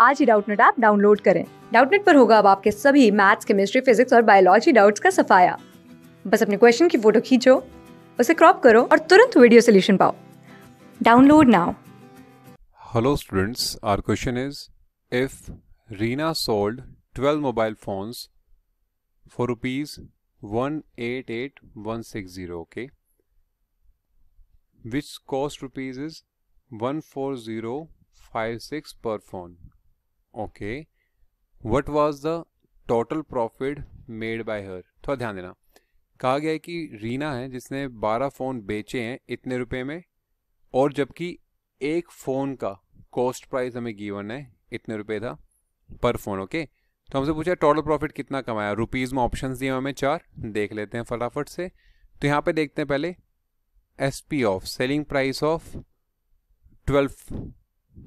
आज ही Doubtnut app download करें डाउटनेट पर होगा अब आपके सभी मैथ्स केमिस्ट्री फिजिक्स और बायोलॉजी डाउट्स का सफाया बस अपने क्वेश्चन की फोटो खींचो उसे क्रॉप करो और तुरंत वीडियो सोल्यूशन पाओ download now hello students our question is if Reena sold 12 zero okay which cost rupees is one four zero five six per phone okay what was the total profit made by her थोड़ा ध्यान देना कहा गया है कि रीना है जिसने 12 phone बेचे हैं इतने रुपए में और जबकि एक फ़ोन का कॉस्ट प्राइस हमें गिवन है इतने रुपए था पर फ़ोन ओके तो हमसे पूछा टोटल प्रॉफिट कितना कमाया रुपीज़ में ऑप्शन दिए हमें चार देख लेते हैं फटाफट से तो यहाँ पे देखते हैं पहले S P of selling price of twelve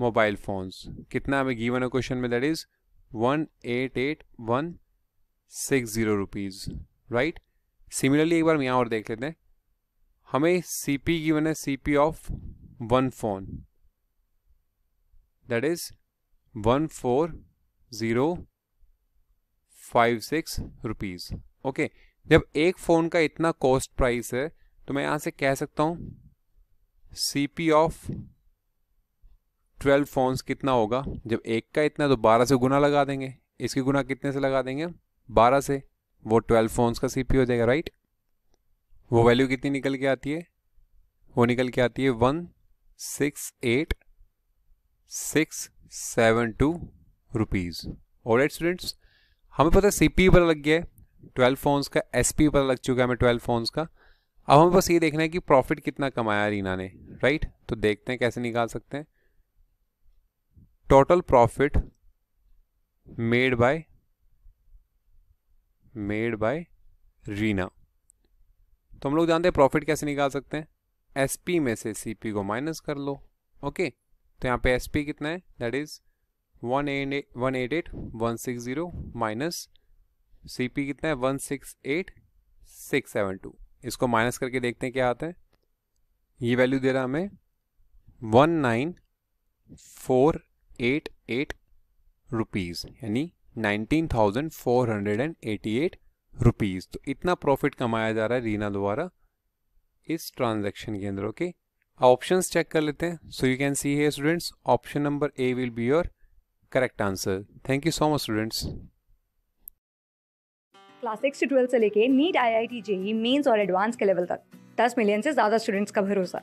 mobile phones कितना हमें गीवन है क्वेश्चन में that is one eight eight one six zero rupees right similarly एक बार हम यहाँ और देख लेते हैं हमें सी पी गिवन है C P of one phone that is one four zero five six rupees okay जब एक फ़ोन का इतना कॉस्ट प्राइस है तो मैं यहां से कह सकता हूं C P of twelve phones कितना होगा जब एक का इतना तो बारह से गुना लगा देंगे इसके गुना कितने से लगा देंगे बारह से वो ट्वेल्व फोन्स का सी हो जाएगा राइट वो वैल्यू कितनी निकल के आती है वो निकल के आती है one six eight six seven two rupees और स्टूडेंट्स हमें पता है सी पी पर लग गया है ट्वेल्व फोन्स का एस पी पर लग चुका है हमें ट्वेल्व फोन्स का अब हमें बस ये देखना है कि प्रॉफिट कितना कमाया रीना ने राइट तो देखते हैं कैसे निकाल सकते हैं total profit made by made by Reena तो हम लोग जानते हैं प्रॉफिट कैसे निकाल सकते हैं एसपी में से सीपी को माइनस कर लो ओके तो यहाँ पे एसपी कितना है that is one eight one eight eight one six zero minus CP कितना है one six eight six seven two इसको माइनस करके देखते हैं क्या आता है ये वैल्यू दे रहा हमें one nine four eight eight rupees यानी nineteen thousand four hundred and eighty eight rupees तो इतना प्रॉफिट कमाया जा रहा है रीना द्वारा इस ट्रांजेक्शन के अंदर ओके ऑप्शन चेक कर लेते हैं सो यू कैन सी है students option number A will be your correct answer thank you so much students class six से ट्वेल्थ से लेके NEET I I T JEE Mains और एडवांस के level तक दस मिलियन से ज़्यादा स्टूडेंट्स का भरोसा